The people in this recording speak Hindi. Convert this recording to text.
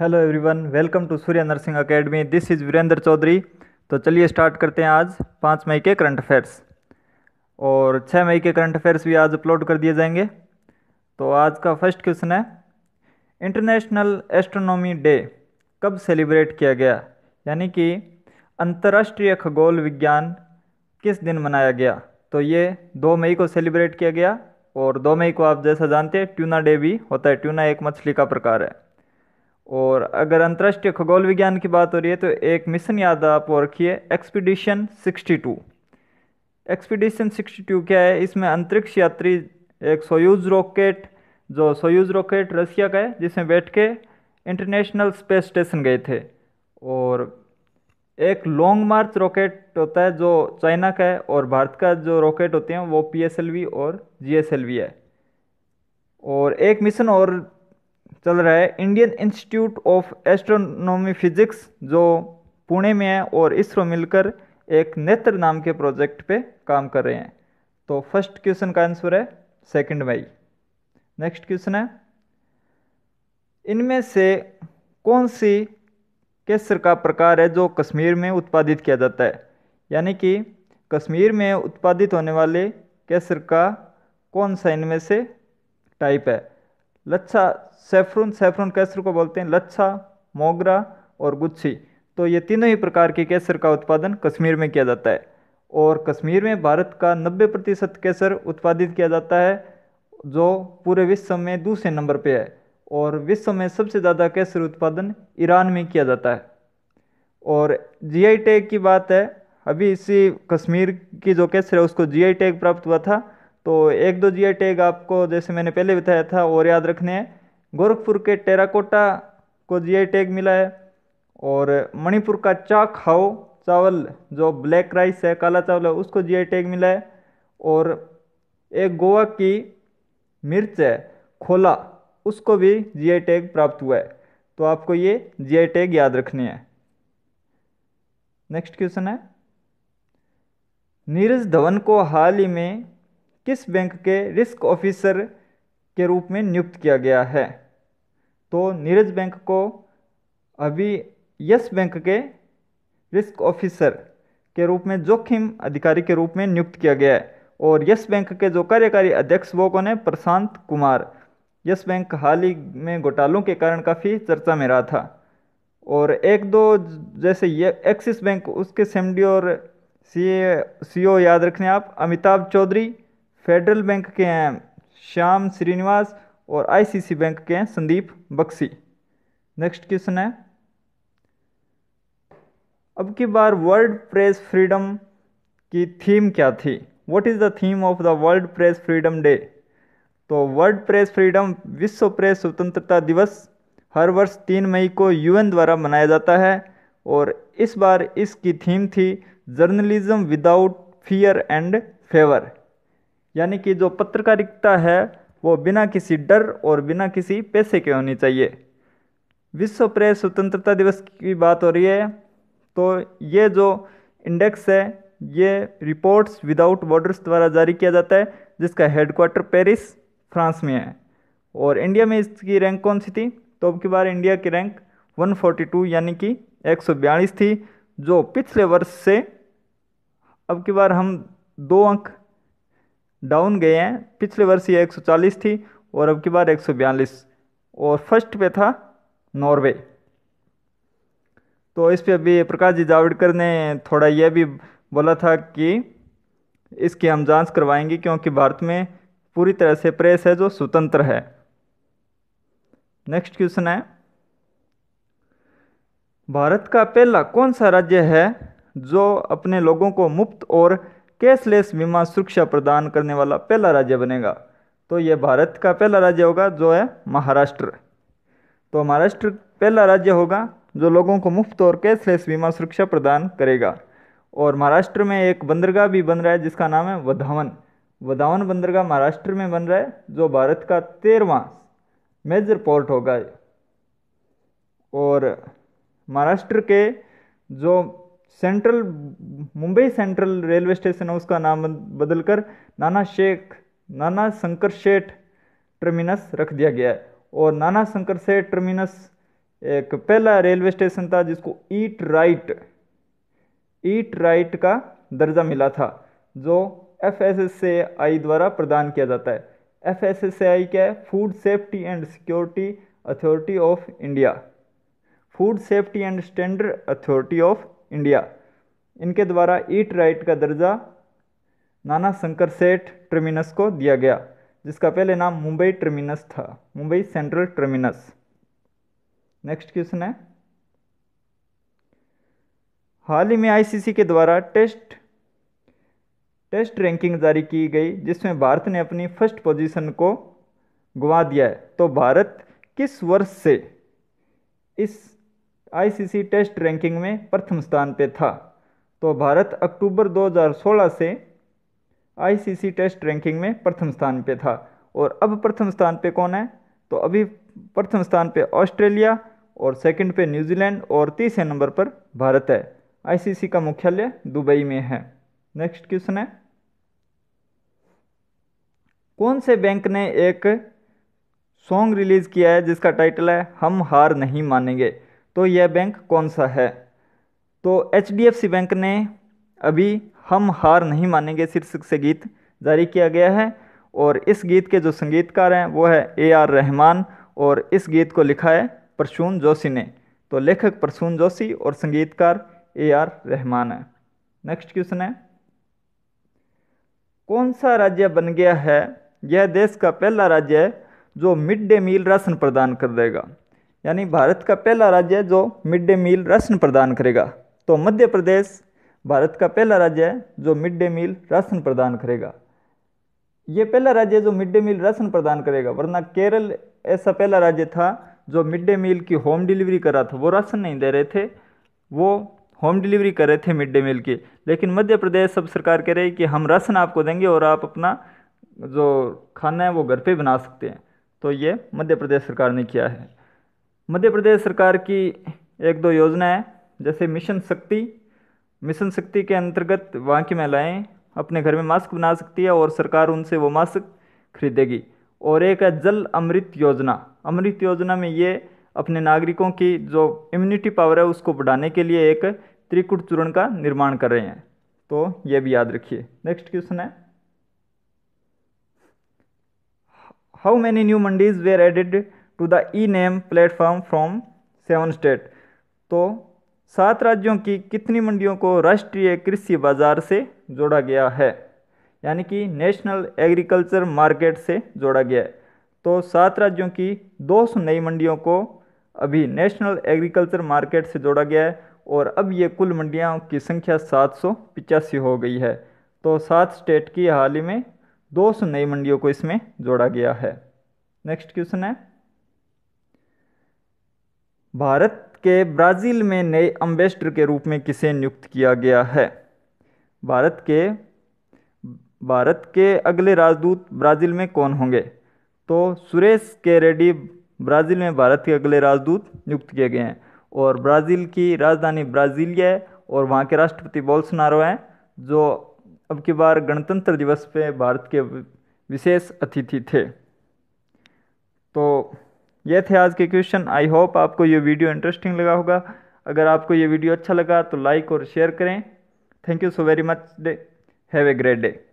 hello everyone welcome to Surya nursing academy this is Virendra Chaudhary तो चलिए स्टार्ट करते हैं आज पाँच मई के करंट अफेयर्स और छः मई के करंट अफेयर्स भी आज अपलोड कर दिए जाएंगे तो आज का फर्स्ट क्वेश्चन है इंटरनेशनल एस्ट्रोनॉमी डे कब सेलिब्रेट किया गया यानी कि अंतर्राष्ट्रीय खगोल विज्ञान किस दिन मनाया गया तो ये दो मई को सेलिब्रेट किया गया और दो मई को आप जैसा जानते हैं ट्यूना डे भी होता है ट्यूना एक मछली का प्रकार है और अगर अंतर्राष्ट्रीय खगोल विज्ञान की बात हो रही है तो एक मिशन याद आप और रखिए एक्सपीडिशन 62 एक्सपीडिशन 62 क्या है इसमें अंतरिक्ष यात्री एक सोयूज रॉकेट जो सोयूज रॉकेट रसिया का है जिसमें बैठ के इंटरनेशनल स्पेस स्टेशन गए थे और एक लॉन्ग मार्च रॉकेट होता है जो चाइना का है और भारत का जो रॉकेट होते हैं वो पी और जी है और एक मिशन और चल रहा है Indian institute of astronomy physics जो पुणे में है और इसरो मिलकर एक नेत्र नाम के प्रोजेक्ट पे काम कर रहे हैं तो फर्स्ट क्वेश्चन का आंसर है सेकंड मई नेक्स्ट क्वेश्चन है इनमें से कौन सी केसर का प्रकार है जो कश्मीर में उत्पादित किया जाता है यानी कि कश्मीर में उत्पादित होने वाले केसर का कौन सा इनमें से टाइप है लच्छा सेफ्रून सेफ्रून कैसर को बोलते हैं लच्छा मोगरा और गुच्छी तो ये तीनों ही प्रकार के केसर का उत्पादन कश्मीर में किया जाता है और कश्मीर में भारत का 90 प्रतिशत केसर उत्पादित किया जाता है जो पूरे विश्व में दूसरे नंबर पे है और विश्व में सबसे ज़्यादा केसर उत्पादन ईरान में किया जाता है और जीआई टैग की बात है अभी इसी कश्मीर की जो केसर है उसको जीआई टैग प्राप्त हुआ था तो एक दो जी टैग आपको जैसे मैंने पहले बताया था और याद रखने हैं गोरखपुर के टेराकोटा को जी टैग मिला है और मणिपुर का चा खाओ चावल जो ब्लैक राइस है काला चावल है उसको जी टैग मिला है और एक गोवा की मिर्च है खोला उसको भी जी टैग प्राप्त हुआ है तो आपको ये जी टैग याद रखने हैं नेक्स्ट क्वेश्चन है नीरज धवन को हाल ही में किस बैंक के रिस्क ऑफिसर के रूप में नियुक्त किया गया है तो नीरज बैंक को अभी यस बैंक के रिस्क ऑफिसर के रूप में जोखिम अधिकारी के रूप में नियुक्त किया गया है और यस बैंक के जो कार्यकारी अध्यक्ष वो कौन है प्रशांत कुमार यस बैंक हाल ही में घोटालों के कारण काफ़ी चर्चा में रहा था और एक दो जैसे ये एक्सिस बैंक उसके सेमडी और सी सी याद रखने आप अमिताभ चौधरी फेडरल बैंक के हैं श्याम श्रीनिवास और आईसीसी बैंक के हैं संदीप बक्सी नेक्स्ट क्वेश्चन है अब की बार वर्ल्ड प्रेस फ्रीडम की थीम क्या थी what is the theme of the world press freedom day तो वर्ल्ड प्रेस फ्रीडम विश्व प्रेस स्वतंत्रता दिवस हर वर्ष तीन मई को यूएन द्वारा मनाया जाता है और इस बार इसकी थीम थी journalism without fear and favour यानी कि जो पत्रकारिता है वो बिना किसी डर और बिना किसी पैसे के होनी चाहिए विश्व प्रेस स्वतंत्रता दिवस की बात हो रही है तो ये जो इंडेक्स है ये रिपोर्ट्स विदाउट बॉर्डर्स द्वारा जारी किया जाता है जिसका हेडक्वार्टर पेरिस फ्रांस में है और इंडिया में इसकी रैंक कौन सी थी तो अब की बार इंडिया की रैंक 142 यानी कि एक थी जो पिछले वर्ष से अब की बार हम दो अंक डाउन गए हैं पिछले वर्ष ये 140 थी और अब की बार एक और फर्स्ट पे था नॉर्वे तो इस पे अभी प्रकाश जी जावड़कर ने थोड़ा यह भी बोला था कि इसकी हम जांच करवाएंगे क्योंकि भारत में पूरी तरह से प्रेस है जो स्वतंत्र है नेक्स्ट क्वेश्चन है भारत का पहला कौन सा राज्य है जो अपने लोगों को मुफ्त और कैशलेस बीमा सुरक्षा प्रदान करने वाला पहला राज्य बनेगा तो ये भारत का पहला राज्य होगा जो है महाराष्ट्र तो महाराष्ट्र पहला राज्य होगा जो लोगों को मुफ्त और कैशलेस बीमा सुरक्षा प्रदान करेगा और महाराष्ट्र में एक बंदरगाह भी बन रहा है जिसका नाम है वधावन वधावन बंदरगाह महाराष्ट्र में बन रहा है जो भारत का तेरहवा मेजर पोर्ट होगा और महाराष्ट्र के जो central Mumbai central railway station है उसका नाम बदलकर नाना शेख नाना शंकर शेठ टर्मिनस रख दिया गया है और नाना शंकर सेठ टर्मिनस एक पहला रेलवे स्टेशन था जिसको ईट राइट ईट राइट का दर्जा मिला था जो F S S A I द्वारा प्रदान किया जाता है F S S A I क्या है food safety and security authority of India food safety and standard authority of India इनके द्वारा ईट राइट का दर्जा नाना शंकर सेठ टर्मिनस को दिया गया जिसका पहले नाम मुंबई टर्मिनस था Mumbai central terminus next question है हाल ही में आईसीसी के द्वारा टेस्ट टेस्ट रैंकिंग जारी की गई जिसमें भारत ने अपनी फर्स्ट पोजीशन को गुवा दिया है तो भारत किस वर्ष से इस आईसीसी टेस्ट रैंकिंग में प्रथम स्थान पर था तो भारत अक्टूबर 2016 से आईसीसी टेस्ट रैंकिंग में प्रथम स्थान पे था और अब प्रथम स्थान पे कौन है तो अभी प्रथम स्थान पे ऑस्ट्रेलिया और सेकंड पे न्यूजीलैंड और तीसरे नंबर पर भारत है आईसीसी का मुख्यालय दुबई में है नेक्स्ट क्वेश्चन है कौन से बैंक ने एक सॉन्ग रिलीज़ किया है जिसका टाइटल है हम हार नहीं मानेंगे तो यह बैंक कौन सा है तो एच बैंक ने अभी हम हार नहीं मानेंगे शीर्षक से गीत जारी किया गया है और इस गीत के जो संगीतकार हैं वो है ए आर रहमान और इस गीत को लिखा है परसून जोशी ने तो लेखक परसून जोशी और संगीतकार ए आर रहमान है नेक्स्ट क्वेश्चन है कौन सा राज्य बन गया है यह देश का पहला राज्य है जो मिड डे मील राशन प्रदान कर देगा यानी भारत का पहला राज्य है जो मिड डे मील राशन प्रदान करेगा तो मध्य प्रदेश भारत का पहला राज्य है जो मिड डे मील राशन प्रदान करेगा ये पहला राज्य है जो मिड डे मील राशन प्रदान करेगा वरना केरल ऐसा पहला राज्य था जो मिड डे मील की होम डिलीवरी कर रहा था वो राशन नहीं दे रहे थे वो होम डिलीवरी कर रहे थे मिड डे मील की लेकिन मध्य प्रदेश अब सरकार कह रही है कि हम राशन आपको देंगे और आप अपना जो खाना है वो घर पे बना सकते हैं तो ये मध्य प्रदेश सरकार ने किया है मध्य प्रदेश सरकार की एक दो योजना है जैसे मिशन शक्ति मिशन शक्ति के अंतर्गत वहाँ की महिलाएँ अपने घर में मास्क बना सकती है और सरकार उनसे वो मास्क खरीदेगी और एक है जल अमृत योजना अमृत योजना में ये अपने नागरिकों की जो इम्यूनिटी पावर है उसको बढ़ाने के लिए एक त्रिकुट चूर्ण का निर्माण कर रहे हैं तो ये भी याद रखिए नेक्स्ट क्वेश्चन है how many new mandis were added to the e NAM platform from seven state तो सात राज्यों की कितनी मंडियों को राष्ट्रीय कृषि बाजार से जोड़ा गया है यानी कि नेशनल एग्रीकल्चर मार्केट से जोड़ा गया है तो सात राज्यों की दो सौ नई मंडियों को अभी नेशनल एग्रीकल्चर मार्केट से जोड़ा गया है और अब ये कुल मंडियों की संख्या सात हो गई है तो सात स्टेट की हाल ही में 200 नई मंडियों को इसमें जोड़ा गया है नेक्स्ट क्वेश्चन है भारत के ब्राज़ील में नए अम्बेसडर के रूप में किसे नियुक्त किया गया है भारत के भारत के अगले राजदूत ब्राज़ील में कौन होंगे तो सुरेश के रेड्डी ब्राज़ील में भारत के अगले राजदूत नियुक्त किए गए हैं और ब्राज़ील की राजधानी ब्राज़ीलिया है और वहाँ के राष्ट्रपति बोल्सनारो हैं जो अब की बार गणतंत्र दिवस पे भारत के विशेष अतिथि थे तो ये थे आज के क्वेश्चन आई होप आपको ये वीडियो इंटरेस्टिंग लगा होगा अगर आपको ये वीडियो अच्छा लगा तो लाइक और शेयर करें thank you so very much day have a great day